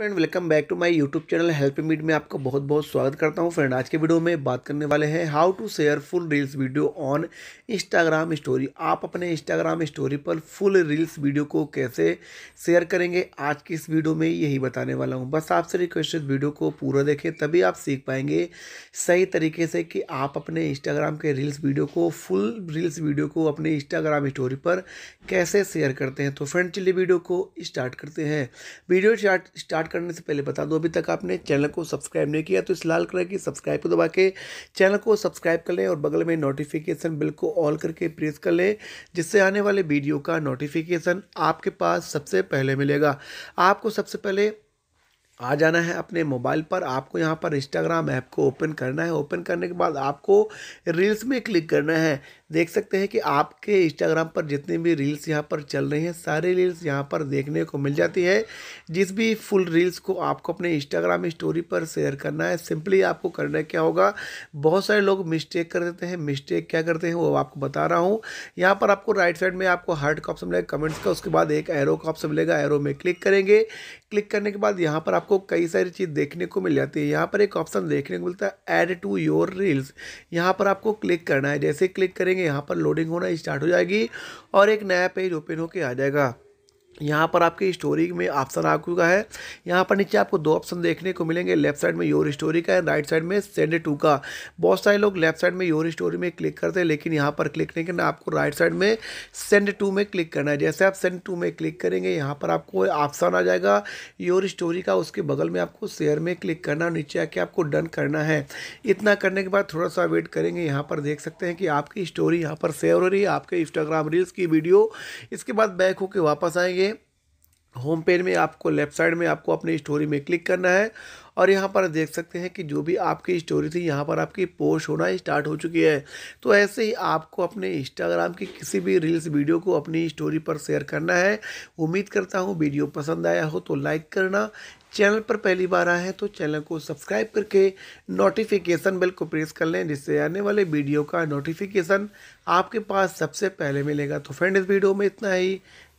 friend welcome back to my YouTube channel help meet में आपका बहुत बहुत स्वागत करता हूं फ्रेंड आज के वीडियो में बात करने वाले हैं how to share full reels video on Instagram story आप अपने इंस्टाग्राम स्टोरी पर फुल रील्स वीडियो को कैसे शेयर करेंगे आज की इस वीडियो में यही बताने वाला हूँ बस आपसे रिक्वेस्ट है वीडियो को पूरा देखें तभी आप सीख पाएंगे सही तरीके से कि आप अपने इंस्टाग्राम के रील्स वीडियो को फुल रील्स वीडियो को अपने इंस्टाग्राम स्टोरी पर कैसे शेयर करते हैं तो फ्रेंड चलिए वीडियो को स्टार्ट करते हैं वीडियो स्टार्ट स्टार्ट करने से पहले बता दो अभी तक आपने चैनल को सब्सक्राइब नहीं किया तो इस लाल कलर की सब्सक्राइब को दबा के चैनल को सब्सक्राइब कर लें और बगल में नोटिफिकेशन बिल को ऑल करके प्रेस कर लें जिससे आने वाले वीडियो का नोटिफिकेशन आपके पास सबसे पहले मिलेगा आपको सबसे पहले आ जाना है अपने मोबाइल पर आपको यहाँ पर इंस्टाग्राम ऐप को ओपन करना है ओपन करने के बाद आपको रील्स में क्लिक करना है देख सकते हैं कि आपके इंस्टाग्राम पर जितनी भी रील्स यहाँ पर चल रही हैं सारे रील्स यहाँ पर देखने को मिल जाती है जिस भी फुल रील्स को आपको अपने इंस्टाग्राम स्टोरी पर शेयर करना है सिंपली आपको करना क्या होगा बहुत सारे लोग मिस्टेक कर देते हैं मिस्टेक क्या करते हैं वो आपको बता रहा हूँ यहाँ पर आपको राइट साइड में आपको हार्ट का ऑप्शन मिलेगा कमेंट्स का उसके बाद एक एरो का ऑप्शन मिलेगा एरो में क्लिक करेंगे क्लिक करने के बाद यहाँ पर आपको कई सारी चीज़ देखने को मिल जाती है यहाँ पर एक ऑप्शन देखने को मिलता है ऐड टू योर रील्स यहाँ पर आपको क्लिक करना है जैसे क्लिक करेंगे यहाँ पर लोडिंग होना स्टार्ट हो जाएगी और एक नया पेज ओपन होके आ जाएगा यहाँ पर आपकी स्टोरी में ऑप्शन आ चुका है यहाँ पर नीचे आपको दो ऑप्शन देखने को मिलेंगे लेफ्ट साइड में योर स्टोरी का है राइट साइड में सेंड टू का बहुत सारे लोग लेफ्ट साइड में योर स्टोरी में क्लिक करते हैं लेकिन यहाँ पर क्लिक नहीं करना आपको राइट साइड में सेंड टू में क्लिक करना है जैसे आप सेंड टू में क्लिक करेंगे यहाँ पर आपको ऑप्शन आ जाएगा योर स्टोरी का उसके बगल में आपको शेयर में क्लिक करना नीचे आके आपको डन करना है इतना करने के बाद थोड़ा सा वेट करेंगे यहाँ पर देख सकते हैं कि आपकी स्टोरी यहाँ पर शेयर हो रही है आपके इंस्टाग्राम रील्स की वीडियो इसके बाद बैक होकर वापस आएंगे होम पेज में आपको लेफ्ट साइड में आपको अपनी स्टोरी में क्लिक करना है और यहाँ पर देख सकते हैं कि जो भी आपकी स्टोरी थी यहाँ पर आपकी पोस्ट होना स्टार्ट हो चुकी है तो ऐसे ही आपको अपने इंस्टाग्राम की किसी भी रील्स वीडियो को अपनी स्टोरी पर शेयर करना है उम्मीद करता हूँ वीडियो पसंद आया हो तो लाइक करना चैनल पर पहली बार आए हैं तो चैनल को सब्सक्राइब करके नोटिफिकेशन बेल को प्रेस कर लें जिससे आने वाले वीडियो का नोटिफिकेशन आपके पास सबसे पहले मिलेगा तो फ्रेंड इस वीडियो में इतना ही